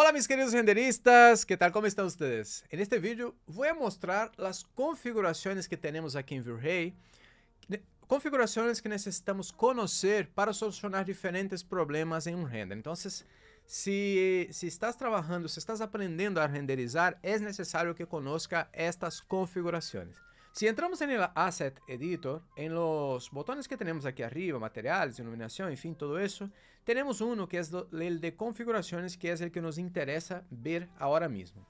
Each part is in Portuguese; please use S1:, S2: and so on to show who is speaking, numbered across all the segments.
S1: Olá meus queridos renderistas, que tal? como estão vocês? En este vídeo vou mostrar as configurações que temos aqui em VRay, configurações que necessitamos conhecer para solucionar diferentes problemas em um render. Então se, se, estás trabalhando, se estás aprendendo a renderizar, é necessário que conozca estas configurações. Si entramos en el Asset Editor, en los botones que tenemos aquí arriba, materiales, iluminación, en fin, todo eso, tenemos uno que es el de configuraciones, que es el que nos interesa ver ahora mismo.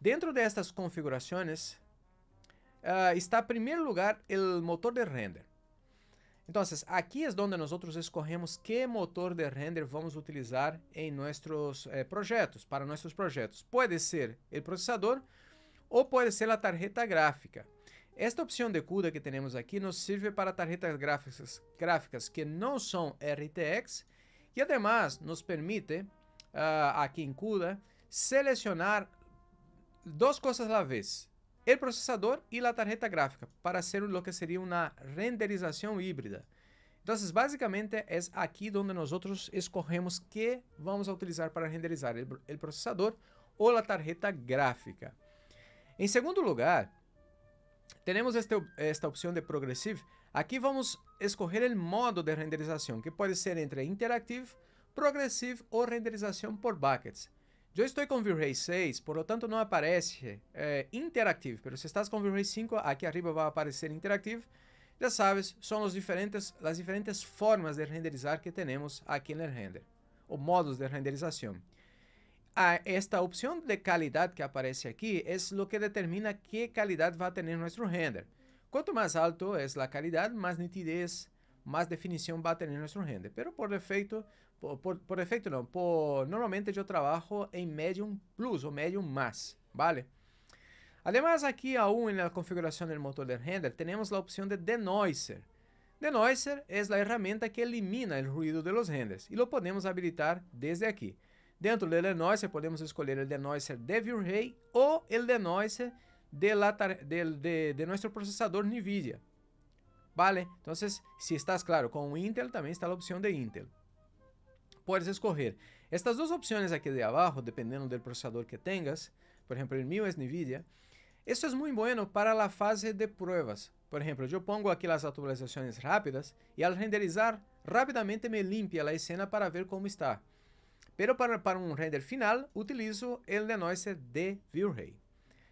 S1: Dentro de estas configuraciones uh, está en primer lugar el motor de render. Entonces, aquí es donde nosotros escogemos qué motor de render vamos a utilizar en nuestros eh, proyectos, para nuestros proyectos. Puede ser el procesador o puede ser la tarjeta gráfica. Esta opção de CUDA que temos aqui nos serve para tarjetas gráficas, gráficas que não são RTX e, además, nos permite, uh, aqui em CUDA, selecionar duas coisas à vez, o processador e a tarjeta gráfica, para ser o que seria uma renderização híbrida. Então, basicamente, é aqui onde nós escorremos que vamos utilizar para renderizar o processador ou a tarjeta gráfica. Em segundo lugar, temos esta opção de Progressive. aqui vamos escolher o modo de renderização que pode ser entre Interactive, Progressive ou renderização por buckets. eu estou com V-Ray 6, por lo tanto não aparece eh, Interactive, mas se estás com V-Ray 5, aqui arriba vai aparecer Interactive. já sabes, são as diferentes, as diferentes formas de renderizar que temos aqui no render, o modos de renderização esta opción de calidad que aparece aquí es lo que determina qué calidad va a tener nuestro render. Cuanto más alto es la calidad, más nitidez, más definición va a tener nuestro render. Pero por defecto, por, normalmente yo trabajo en Medium Plus o Medium Más, ¿vale? Además, aquí aún en la configuración del motor de render tenemos la opción de Denoiser. Denoiser es la herramienta que elimina el ruido de los renders y lo podemos habilitar desde aquí. Dentro do Lenoise, podemos escolher Illinois Devil Ray ou Illinois de, de, de, de nosso processador NVIDIA. Vale? Então, se estás claro com o Intel, também está a opção de Intel. Podes escolher. Estas duas opções aqui de abaixo, dependendo do processador que tenhas, por exemplo, o meu é NVIDIA, isso é muito bueno para a fase de pruebas. Por exemplo, eu pongo aqui as atualizações rápidas e ao renderizar, rapidamente me limpia a cena para ver como está. Pero para, para um render final, utilizo o denoiser de ViewRay.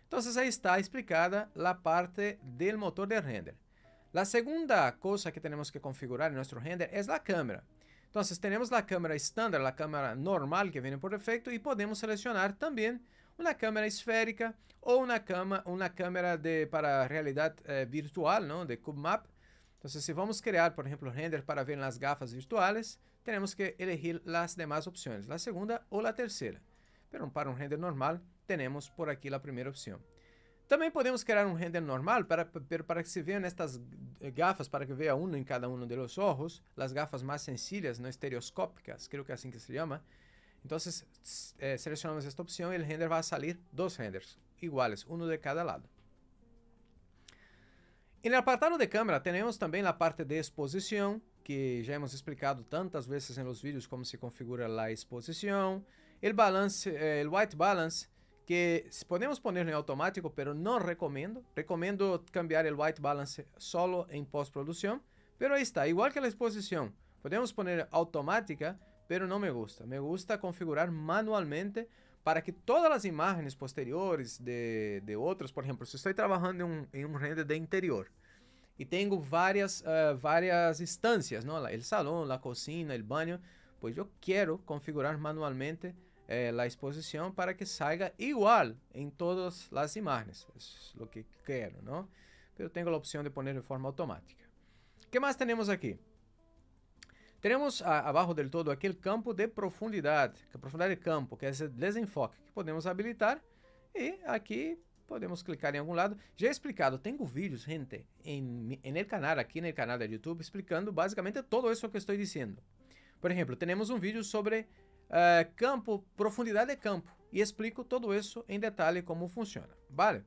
S1: Então aí está explicada a parte do motor de render. A segunda coisa que temos que configurar em nosso render é a câmera. Então temos a câmera estándar, a câmera normal que vem por defecto e podemos selecionar também uma câmera esférica ou uma, cama, uma câmera de, para realidade eh, virtual, não? de CubeMap. Então, se vamos criar, por exemplo, render para ver nas gafas virtuais, temos que elegir las demás opciones, la segunda o la tercera. Pero para un render normal tenemos por aquí la primera opción. Também podemos criar um render normal para, para que se vejam estas eh, gafas, para que veja um em cada um de los ojos, as gafas mais sencillas, não estereoscópicas, creo que assim que se chama. Então, eh, selecionamos esta opção e o render vai sair dois renders, iguais, um de cada lado. En el apartado de câmera tenemos também a parte de exposição, que já hemos explicado tantas vezes nos vídeos como se configura a exposição, o balance, o eh, white balance, que podemos poner em automático, pero não recomendo. Recomendo cambiar o white balance solo em pós-produção. Pero aí está, igual que a exposição, podemos poner automática, pero não me gusta. Me gusta configurar manualmente para que todas as imagens posteriores de, de outros, por exemplo, se estou trabalhando em um, em um render de interior, e tenho várias, uh, várias instâncias, não? o salão, a cozinha, o banho, pois eu quero configurar manualmente eh, a exposição para que saia igual em todas as imagens, é o que quero, não? Pero tenho a opção de pôr de forma automática. O que mais temos aqui? Temos abaixo ah, del todo aqui o campo de profundidade, profundidade de campo, que é esse desenfoque, que podemos habilitar. E aqui podemos clicar em algum lado. Já é explicado, tenho vídeos, gente, em, em canal, aqui no canal da YouTube, explicando basicamente todo isso que estou dizendo. Por exemplo, temos um vídeo sobre uh, campo, profundidade de campo, e explico tudo isso em detalhe como funciona, vale?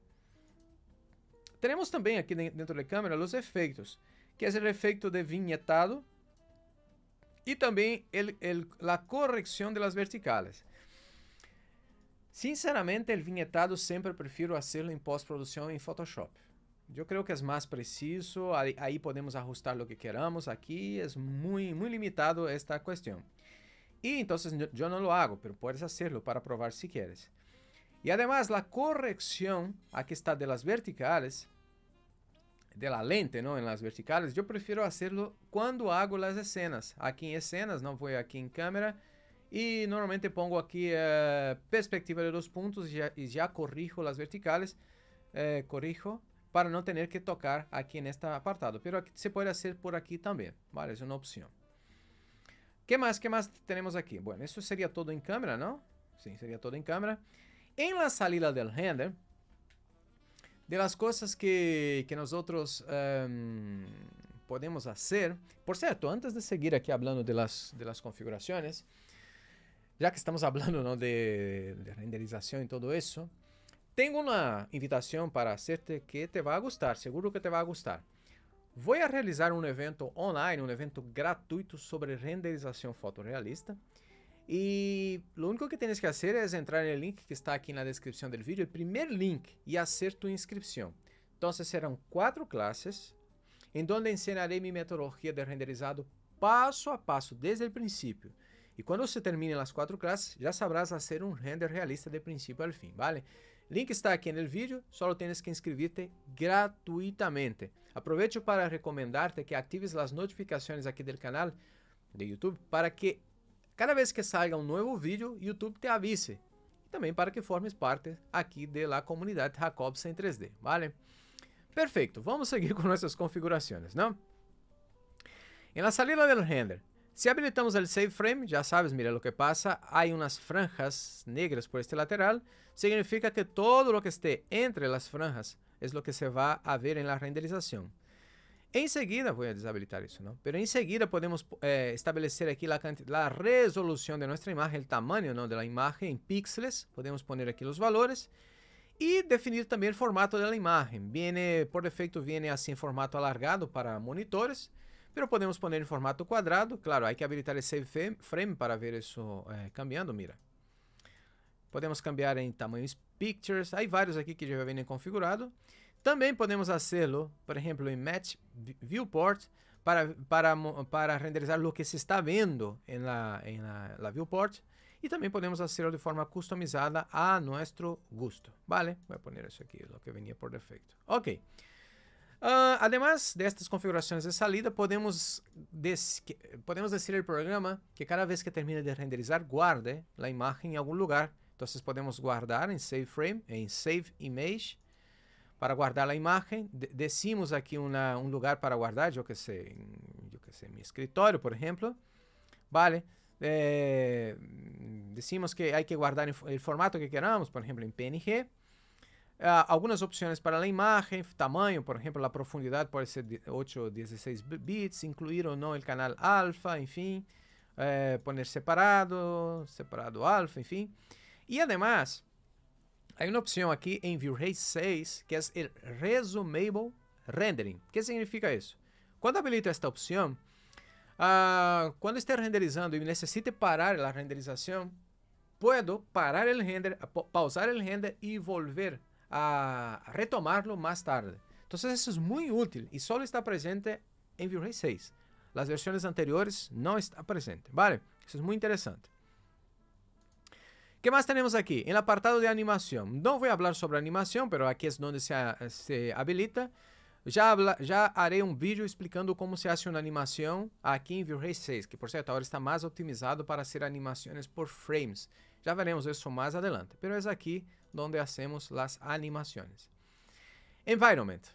S1: Temos também aqui dentro da câmera os efeitos, que é o efeito de vinhetado e também el, el, a correção das verticais. Sinceramente, o vinhetado sempre prefiro fazer em pós-produção em Photoshop. Eu creio que é mais preciso, aí podemos ajustar o que queramos, aqui é muito, muito limitado esta questão. E então, eu não lo hago, mas puedes hacerlo para provar se si quieres. E además, a correção aqui está de las verticales, de la lente, não, em las verticales, eu prefiro hacerlo quando hago las escenas. Aqui em escenas, não vou aqui em câmera, e normalmente pongo aqui eh, perspectiva de dois pontos e já, corrijo as verticales. Eh, corrijo para não tener que tocar aqui en este apartado. Pero aquí, se pode fazer por aqui também, ¿vale? Es é una Que mais? más? que mais temos aqui? Bueno, isso seria todo em cámara, não? Sim, seria todo em cámara. Em la salida del render, de las coisas que, que nosotros um, ehm, podemos fazer. por certo, antes de seguir aqui hablando de las, de las já que estamos falando de, de, e tudo isso, tenho uma invitação para hacerte que te vai gostar, seguro que te vai gostar. Vou realizar um evento online, um evento gratuito sobre renderização fotorealista. e o único que tienes que fazer é entrar no link que está aqui na descrição do vídeo, o primeiro link, e fazer tu inscrição. Então, serão quatro classes, em donde ensinarei minha metodologia de renderizado passo a passo desde o princípio. E quando você terminen as quatro classes, já sabrás fazer um render realista de princípio al fim. ¿vale? Link está aqui no vídeo, só tens que inscrever-te gratuitamente. Aproveito para recomendar-te que actives as notificações aqui do canal de YouTube para que cada vez que saia um novo vídeo, YouTube te avise. E também para que formes parte aqui da comunidade Jacobson Jacobs 3D, ¿vale? Perfeito. vamos seguir com nossas configurações, não? En salida do render, Si habilitamos el save frame, ya sabes, mira lo que pasa, hay unas franjas negras por este lateral, significa que todo lo que esté entre las franjas es lo que se va a ver en la renderización. Enseguida, voy a deshabilitar eso, ¿no? Pero enseguida podemos eh, establecer aquí la, la, resolución de nuestra imagen, el tamaño ¿no? de la imagen en píxeles. Podemos poner aquí los valores y definir también el formato de la imagen. Viene, por defecto, viene así en formato alargado para monitores. Pero podemos poner em formato quadrado. Claro, hay que habilitar esse Save Frame para ver isso eh, cambiando, mira. Podemos cambiar em tamanhos Pictures. Hay vários aqui que já vêm configurado. Também podemos hacerlo, lo por exemplo, em Match Viewport para, para, para renderizar o que se está vendo em la, em la, la viewport. E também podemos fazê-lo de forma customizada a nosso gosto. Vale? Vou pôr isso aqui, o que venia por defeito. Ok. Uh, además destas configurações de salida, podemos, des podemos decidir o programa que cada vez que termine de renderizar, guarde a imagem em algum lugar. Então, podemos guardar em Save Frame, em Save Image. Para guardar a imagem, de decimos aqui um lugar para guardar, eu que sei, eu que sei, meu escritório, por exemplo. Vale. Eh, decimos que hay que guardar el formato que queramos, por ejemplo en PNG, é, algumas opções para a imagem, tamanho, por exemplo, a profundidade pode ser 8 ou 16 bits, incluir ou não o canal alfa, enfim, fin, é, poner separado, separado alfa, enfim, e, Y además, há uma opção aqui em ViewRay 6 que é o Resumable Rendering. O que significa isso? Quando habilito esta opção, uh, estiver esté renderizando e necessite parar a renderização, puedo parar o render, pausar o render e volver a retomarlo más tarde. Entonces eso es é muy útil y solo está presente en Vue 6. Las versiones anteriores no está presente, ¿vale? Eso es é muy interesante. ¿Qué más tenemos aquí? En el apartado de animación. No voy a hablar sobre animación, pero aquí es donde se, se habilita. Já, já harei um vídeo explicando como se hace uma animação aqui em Vue 6, que por certo agora está mais otimizado para ser animações por frames. Já veremos isso mais adelante, mas é aqui donde hacemos las animaciones. Environment.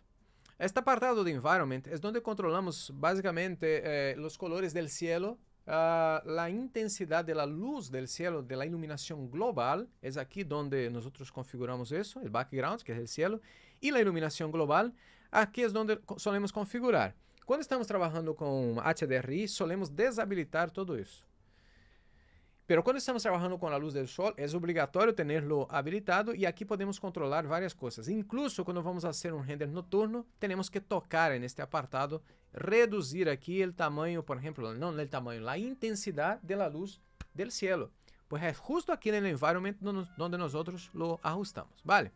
S1: Este apartado de Environment es donde controlamos básicamente eh, los colores del cielo, uh, la intensidad de la luz del cielo, de la iluminación global. Es aquí donde nosotros configuramos eso, el background, que es el cielo, y la iluminación global. Aquí es donde solemos configurar. Quando estamos trabalhando com HDRI, solemos desabilitar tudo isso. Pero quando estamos trabalhando com a luz do sol, é obrigatório obligatorio tenerlo habilitado e aqui podemos controlar várias coisas, Incluso quando vamos fazer um render noturno temos que tocar en este apartado, reduzir aqui o tamanho, por exemplo, não o tamanho, a intensidade de la luz do cielo. Pues é justo aqui no environment onde nós lo ajustamos, ¿vale?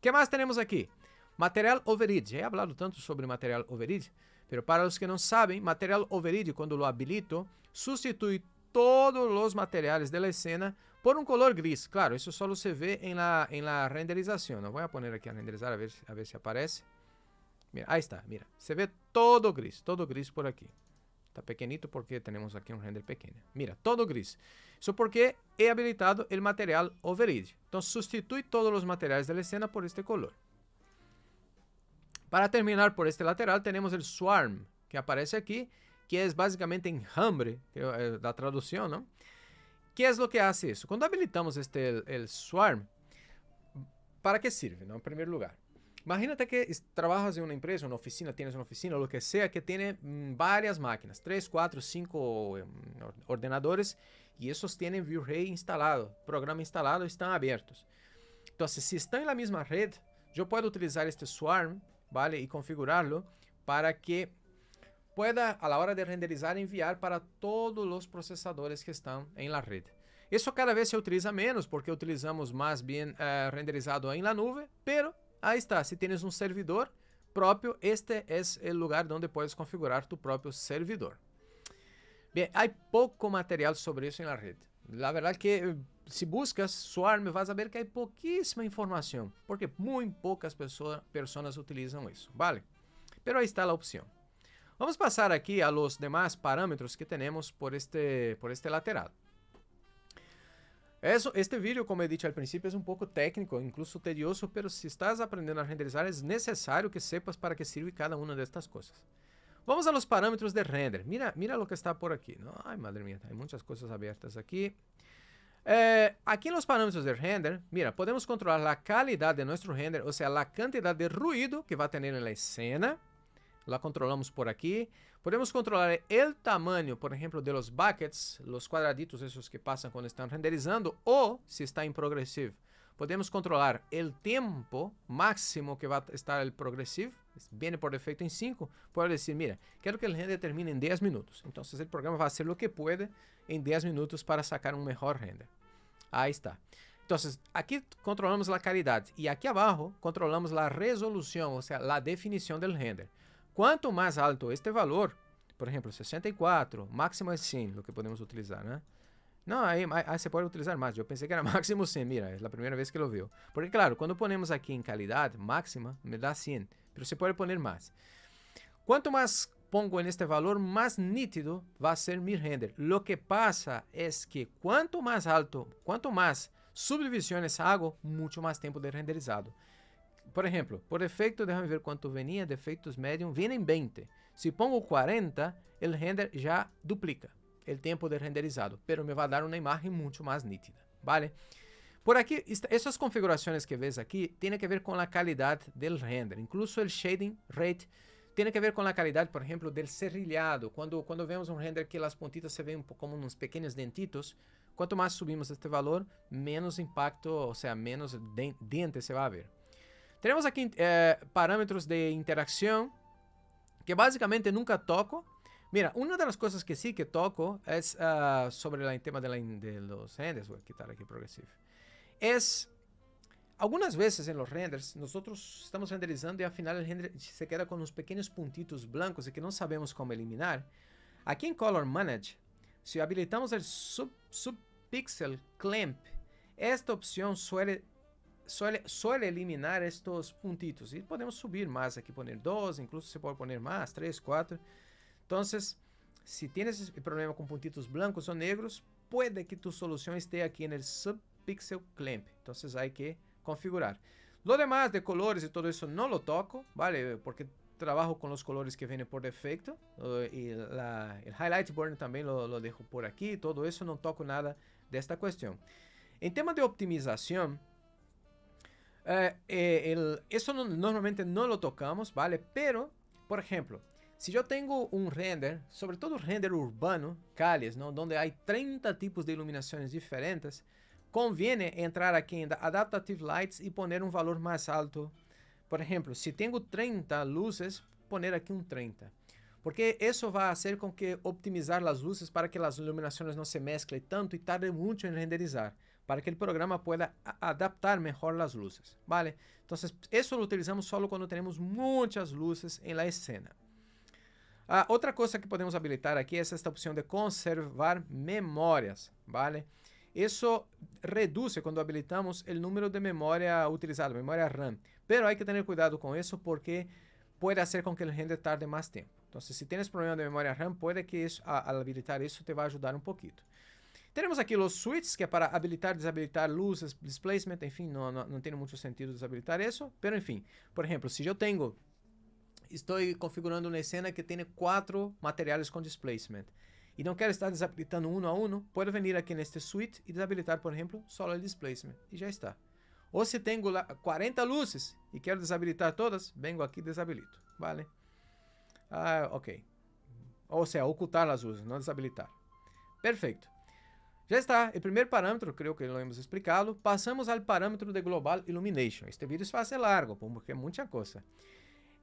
S1: Que mais temos aqui? Material override. já he hablado tanto sobre material override, pero para os que não sabem material override, quando lo habilito, substitui todos os materiais da escena por um color gris. Claro, isso só se vê em la, en la renderização. Não vou poner aqui a renderizar a ver, a ver se aparece. Mira, aí está, mira. Se vê todo gris, todo gris por aqui. Está pequenito porque temos aqui um render pequeno. Mira, todo gris. Isso porque é habilitado o material override. Então, substitui todos os materiais da cena por este color. Para terminar por este lateral, temos o swarm, que aparece aqui que é basicamente enjambre, é, é da tradução, não? Que é o que faz isso? Quando habilitamos este, el, el Swarm, ¿para que sirve, no? Em primeiro lugar. Imagínate que trabalhas em uma empresa, uma oficina, tienes uma oficina, o que sea, que tem hum, várias máquinas, três, quatro, cinco hum, ordenadores, e esses têm vue instalado, programa instalado, estão abertos. Então, se estão na la rede, red, posso utilizar este Swarm, ¿vale? e configurá-lo para que pueda a la hora de renderizar enviar para todos os processadores que estão em la rede. Isso cada vez se utiliza menos porque utilizamos mais bem uh, eh, renderizado em la nuvem, pero aí está, se tienes um servidor próprio, este é es o lugar onde puedes configurar tu próprio servidor. Bem, há pouco material sobre isso la rede. la verdade que eh, se buscas Swarm, a ver que há pouquíssima informação, porque muito poucas pessoas, pessoas utilizam isso, vale? Pero aí está a opção. Vamos passar aqui a los demás parâmetros que temos por este, por este lateral. Eso, este vídeo, como he dicho al principio, es un poco técnico, incluso tedioso, pero si estás aprendiendo a renderizar es necesario que sepas para qué sirve cada una de estas cosas. Vamos a los parámetros de render. Mira, mira lo que está por aquí. ¿no? Ay, madre mía, hay muchas cosas abiertas aquí. Eh, aquí en los parámetros de render, mira, podemos controlar la calidad de nuestro render, o sea, la cantidad de ruido que va a tener en la escena la controlamos por aquí. Podemos controlar el tamaño, por ejemplo, de los buckets, los cuadraditos esos que pasan cuando están renderizando, o si está en progressive. Podemos controlar el tiempo máximo que va a estar el progressive, viene por defecto en 5. Puedo decir, mira, quiero que el render termine en 10 minutos. Entonces el programa va a hacer lo que puede en 10 minutos para sacar un mejor render. Ahí está. Entonces, aqui controlamos a caridade e aqui abaixo controlamos a resolução, ou seja, a definição do render. Quanto mais alto este valor, por exemplo, 64, máximo é 100, o que podemos utilizar, né? Não, aí, aí, você pode utilizar mais. Eu pensei que era máximo 100, mira, é a primeira vez que eu viu. Porque, claro, quando ponemos aqui em qualidade máxima, me dá 100, mas você pode pôr mais. Quanto mais pongo neste valor, mais nítido vai ser meu render. Lo que passa é que quanto mais alto, quanto mais subdivisões hago, muito mais tempo de renderizado. Por exemplo, por deixa déjame ver quanto venia, defeitos médium, vienen 20. Se pongo 40, o render já duplica o tempo de renderizado, pero me vai dar uma imagem muito mais nítida, ¿vale? Por aqui essas configurações que vês aqui têm a ver com a qualidade do render, incluso o shading rate tem a ver com a qualidade, por exemplo, do serrilhado. Quando quando vemos um render que as pontitas se veem como uns pequenos dentitos, quanto mais subimos este valor, menos impacto, ou seja, menos dente se vai ver. Tenemos aquí eh, parámetros de interacción que básicamente nunca toco. Mira, una de las cosas que sí que toco es ah, sobre el tema de, los renders, Voy a quitar aquí progressive. Es, Algunas veces en los renders, nosotros estamos renderizando y al final el render se queda con unos pequeños puntitos blancos que no sabemos cómo eliminar. Aquí en Color Manage, si habilitamos el sub, Subpixel Clamp, esta opción suele suele eliminar estes puntitos. E podemos subir mais aqui, poner 2, incluso você pode poner mais, 3, 4. Então, se tienes esse problema com puntitos blancos ou negros, pode que tu solução esteja aqui no Subpixel Clamp. Então, aí que configurar. Lo demás de colores e tudo isso não lo toco, vale? Porque trabalho com os colores que vêm por defeito. E o Highlight Burn também lo, lo dejo por aqui. Todo isso não toco nada desta questão. Em tema de optimização, eh, eh, el, eso no, normalmente no lo tocamos, ¿vale? Pero, por ejemplo, si yo tengo un render, sobre todo render urbano, calles, ¿no? Donde hay 30 tipos de iluminaciones diferentes, conviene entrar aqui em Adaptive Lights e poner um valor mais alto. Por exemplo, se tenho 30 luzes, poner aqui um 30. Porque isso vai fazer com que optimizar as luzes para que as iluminações não se mesclem tanto e tarde muito em renderizar para que el programa pueda adaptar mejor las luces, ¿vale? Entonces, eso lo utilizamos solo cuando tenemos muchas luces en la escena. Ah, outra coisa que podemos habilitar aqui é esta opção de conservar memórias, vale? Isso reduz quando habilitamos o número de memória utilizada, memória RAM. Pero hay que ter cuidado com isso porque pode fazer com que o render tarde mais tempo. Então, se tienes problema de memória RAM, pode que isso, a, habilitar isso te vai ajudar um pouquito. Teremos aqui os switches, que é para habilitar, desabilitar luzes, displacement, enfim, não, não, não tem muito sentido desabilitar isso, mas enfim. Por exemplo, se eu tenho, estou configurando uma cena que tem quatro materiais com displacement, e não quero estar desabilitando um a um, pode vir aqui neste switch e desabilitar, por exemplo, solo displacement, e já está. Ou se tenho 40 luzes e quero desabilitar todas, venho aqui e desabilito, vale? Ah, ok. Ou seja, ocultar as luzes, não desabilitar. Perfeito. Já está, o primeiro parâmetro, creio que lo hemos explicado, passamos ao parâmetro de Global Illumination. Este vídeo se faz é largo, porque é muita coisa.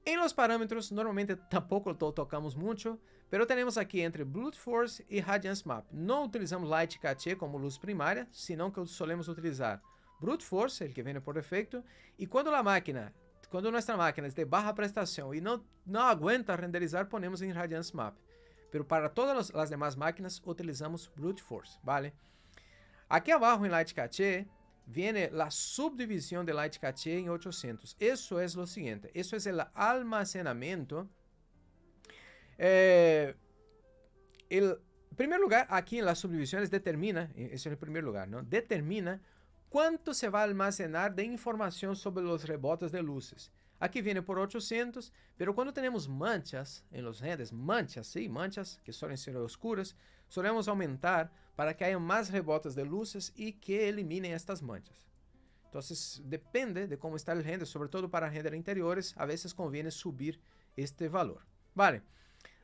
S1: Em los parâmetros, normalmente tampouco to tocamos muito, pero temos aqui entre Brute Force e Radiance Map. Não utilizamos Light Caché como luz primária, senão que solemos utilizar Brute Force, que vem por defeito, e quando a máquina, quando nossa máquina é de baixa prestação e não, não aguenta renderizar, ponemos em Radiance Map pero para todas as demás máquinas utilizamos brute force, ¿vale? Aqui abaixo em Light Cache viene a subdivisão de Light Cache em 800. Eso es lo siguiente, eso es el almacenamiento. Eh, Primeiro lugar, aqui em las subdivisões determina, isso eh, es o primeiro lugar, não? Determina Quanto se vai almacenar de informação sobre os rebotes de luzes? Aqui viene por 800, mas quando temos manchas em los redes, manchas, sí, manchas que suelen ser oscuras, solemos aumentar para que haja mais rebotes de luzes e que eliminem estas manchas. Então, depende de como está o render, sobretudo para render interiores, a vezes conviene subir este valor. Vale,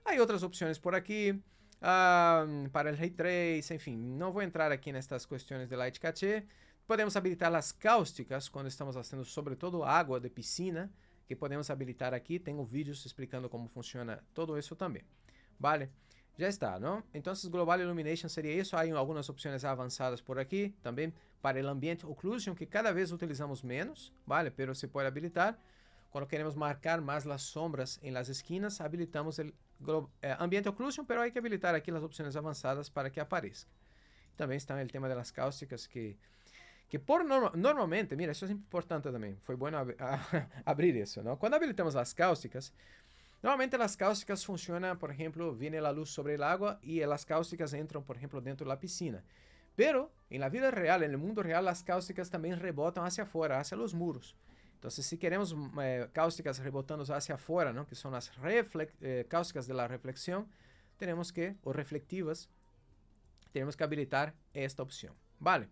S1: Há outras opções por aqui Uh, ah, para el Ray Trace, enfim, não vou entrar aqui nestas questões de Light Cache. Podemos habilitar as cáusticas quando estamos acendo, sobretudo, água de piscina, que podemos habilitar aqui. Tenho vídeos explicando como funciona todo isso também. Vale? Já está, não? Então, Global Illumination seria isso. Há algumas opções avançadas por aqui também para o ambiente occlusion, que cada vez utilizamos menos, vale? Pero se pode habilitar. Quando queremos marcar mais as sombras em las esquinas, habilitamos o eh, ambiente occlusion, pero há que habilitar aqui as opções avançadas para que apareça. Também está o tema das cáusticas que que por normalmente, mira, eso es importante también, fue bueno abrir eso, ¿no? Cuando habilitamos las cáusticas, normalmente las cáusticas funcionan, por ejemplo, viene la luz sobre el agua y las cáusticas entran, por ejemplo, dentro de la piscina. Pero en la vida real, en el mundo real, las cáusticas también rebotan hacia afuera, hacia los muros. Entonces, si queremos mm, eh, cáusticas rebotando hacia afuera, ¿no? que son las eh, cáusticas de la reflexión, tenemos que, o reflectivas, tenemos que habilitar esta opción. Vale.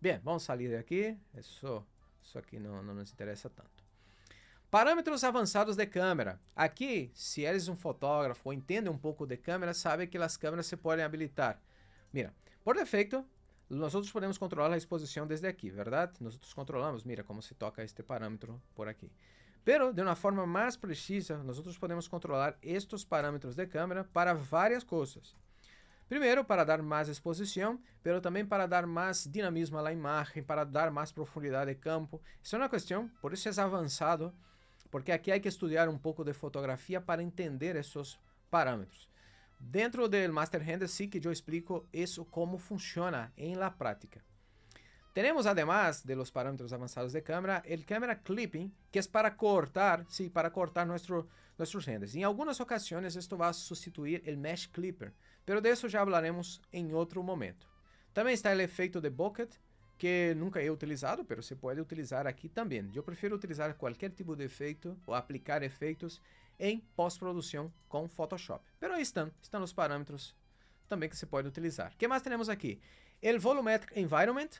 S1: Bem, vamos sair daqui. Isso, é isso aqui não, não nos interessa tanto. Parâmetros avançados de câmera. Aqui, se eres um fotógrafo ou entende um pouco de câmera, sabe que as câmeras se podem habilitar. Mira, por defeito, nós podemos controlar a exposição desde aqui, verdade? Nós controlamos, mira, como se toca este parâmetro por aqui. Pero, de uma forma mais precisa, nós podemos controlar estes parâmetros de câmera para várias coisas. Primeiro, para dar mais exposição, mas também para dar mais dinamismo à imagem, para dar mais profundidade de campo. Isso é uma questão, por isso é avançado, porque aqui há que estudar um pouco de fotografia para entender esses parâmetros. Dentro do Master Render, sim que eu explico isso como funciona em la prática. Tenemos además de los parámetros avanzados de cámara, el camera clipping, que es para cortar, sí, para cortar nuestro, nuestros renders. En algunas ocasiones esto va a sustituir el mesh clipper, pero de eso ya hablaremos en otro momento. También está el efecto de bucket, que nunca he utilizado, pero se puede utilizar aquí también. Yo prefiero utilizar cualquier tipo de efecto o aplicar efectos em pós-produção com Photoshop. Pero aí estão, estão os parâmetros também que se pode utilizar. O que mais temos aqui? El Volumetric Environment,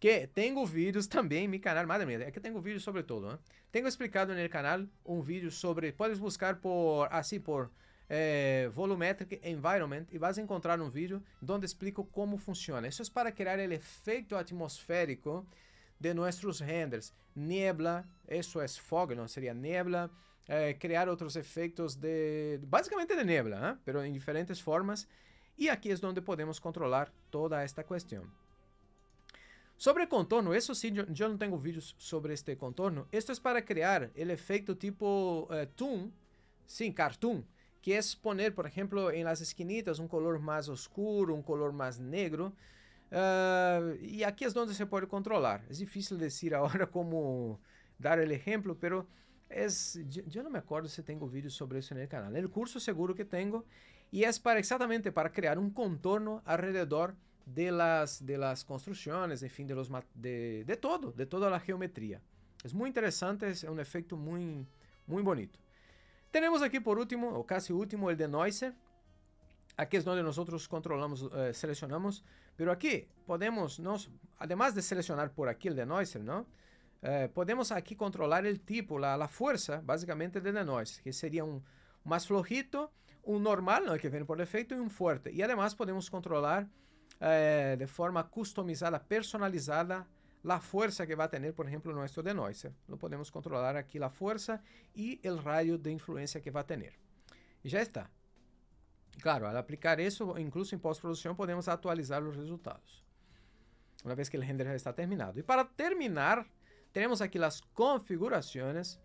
S1: que tenho vídeos também em meu canal, madre mía, é que tenho vídeos sobre tudo, né? Tenho explicado no canal um vídeo sobre, podes buscar por, assim, por eh, Volumetric Environment e vas encontrar um vídeo onde explico como funciona. Isso é para criar o efeito atmosférico de nossos renders. Niebla, isso é fog, não seria niebla, eh, criar outros efeitos de, basicamente de niebla, mas ¿eh? em diferentes formas. E aqui é onde podemos controlar toda esta questão. Sobre contorno, isso sim, eu não tenho vídeos sobre este contorno. Isto é para criar o efeito tipo uh, toon, sim, cartoon, que é poner, por exemplo, em las esquinitas um color mais oscuro, um color mais negro. Uh, e aqui é onde você pode controlar. É difícil dizer agora como dar o exemplo, mas es, eu não me acordo se tenho vídeo sobre isso no canal. No curso seguro que tenho e é para exatamente para criar um contorno ao redor de las, de las construções enfim de, los, de, de todo, de toda la geometría. é muito interessante é um efecto muy, muy bonito. Tenemos aquí por último, o casi último, el de Noise. Aquí es donde nosotros controlamos, eh, seleccionamos, pero aquí podemos, nos, además de seleccionar por aqui o denoiser, ¿no? Eh, podemos aquí controlar el tipo, la, la fuerza, básicamente de Noise, que sería un más flojito, un normal, ¿no? que viene por defecto, y un fuerte. Y además podemos controlar eh, de forma customizada, personalizada, la fuerza que va a tener, por ejemplo, nuestro denoiser. Lo podemos controlar aquí la fuerza y el radio de influencia que va a tener. Y ya está. Claro, al aplicar eso, incluso en postproducción, podemos actualizar los resultados. Una vez que el render está terminado. Y para terminar, tenemos aquí las configuraciones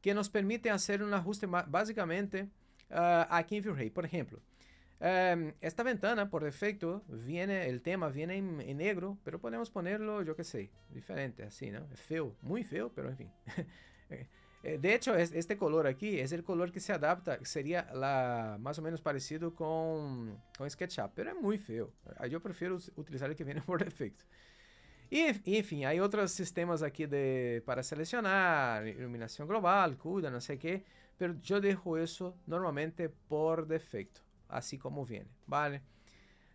S1: que nos permiten hacer un ajuste básicamente uh, ah, aqui em Vue-Ray. Por exemplo, Em, esta ventana, por defecto, viene, el tema viene en, negro, pero podemos ponerlo, yo qué sé, diferente, así, ¿no? Feo, muy feo, pero en fin. Eh, eh, de hecho, este color aquí es el color que se adapta, sería la, más o menos parecido con, con SketchUp, pero es muy feo. Ah, yo prefiero utilizar el que viene por defecto. Y, en fin, hay otros sistemas aquí de, para seleccionar Iluminación global, CUDA, no sé qué Pero yo dejo eso normalmente por defecto Assim como vem, ¿vale?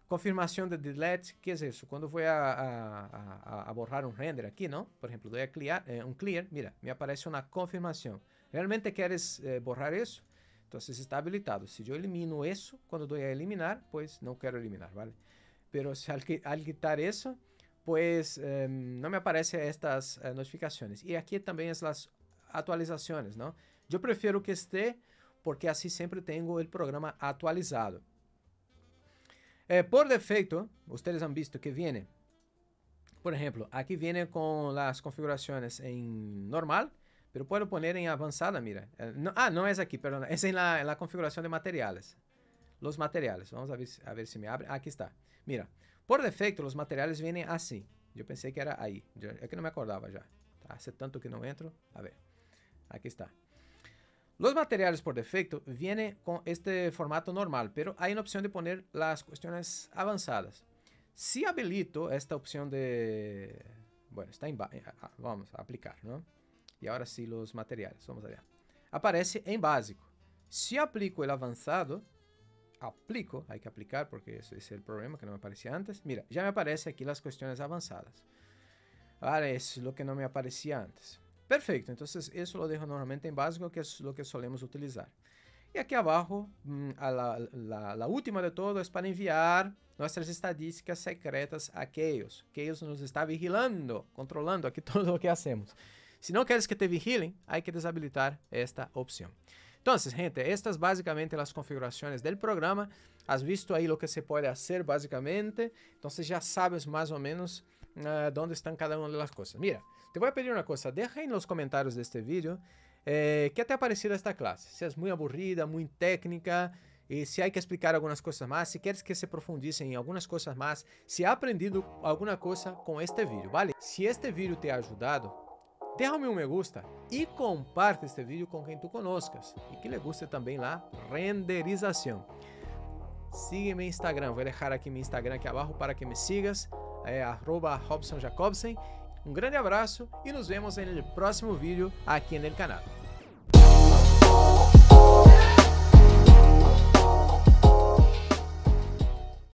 S1: Confirmação de delete, que é isso? Quando voy a, a, a borrar um render aqui, não? Por exemplo, dou a clear, eh, clear, mira, me aparece uma confirmação. ¿Realmente queres eh, borrar Então, se está habilitado. Se eu elimino isso, quando dou a eliminar, pues não quero eliminar, ¿vale? Pero se al, al quitar isso, pues eh, me aparece estas eh, notificaciones. E aqui também es as atualizações, não? Eu prefiro que esteja porque assim sempre tenho o programa atualizado. Eh, por defeito, vocês han visto que vêm, por exemplo, aqui vêm com as configurações em normal, mas posso poner em avançada, mira. Eh, é, no, ah, não é aqui, perdón, es é la, en la, de materiales. Los materiales, vamos a ver, a ver me abre. Aqui está, mira. Por defeito, os materiais vêm assim. Eu pensei que era aí. É que não me acordava já. Tá? tanto que não entro. A ver. Aqui está. Los materiales por defecto vienen con este formato normal, pero hay una opción de poner las cuestiones avanzadas. Si habilito esta opción de... Bueno, está en... Eh, ah, vamos a aplicar, ¿no? Y ahora sí los materiales, vamos allá. Aparece en básico. Si aplico el avanzado, aplico, hay que aplicar porque ese es el problema que no me aparecía antes. Mira, ya me aparece aquí las cuestiones avanzadas. Vale, es lo que no me aparecía antes. Perfeito. Então isso lo dejo normalmente em básico, que é o que solemos utilizar. E aqui abaixo, hum, la, la, la, última de todo é para enviar nossas estadísticas secretas a Chaos. Chaos nos está vigilando, controlando aqui todo o que hacemos. Se não queres que te vigilen, hay que desabilitar esta opção. Então, gente, estas básicamente as configurações do programa. Has visto aí o que se pode fazer, básicamente. Então, já sabes mais ou menos uh, dónde están cada una de las cosas. Mira, te voy a pedir una cosa, deja en los comentarios de este vídeo eh, qué te ha parecido esta clase, si es muy aburrida, muy técnica, e se há que explicar algumas coisas mais, se queres que se profundice em algumas coisas mais, se ha aprendido alguma coisa com este vídeo, vale? Se este vídeo te ha ajudado, derrame um me gusta e comparte este vídeo com quem tu conozcas e que lhe guste também lá renderização. Siga meu Instagram, vou deixar aqui meu Instagram aqui abaixo para que me sigas é arroba Robson Jacobsen. Um grande abraço e nos vemos no próximo vídeo aqui no canal.